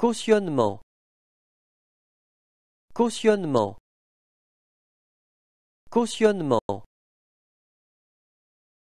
Cautionnement Cautionnement Cautionnement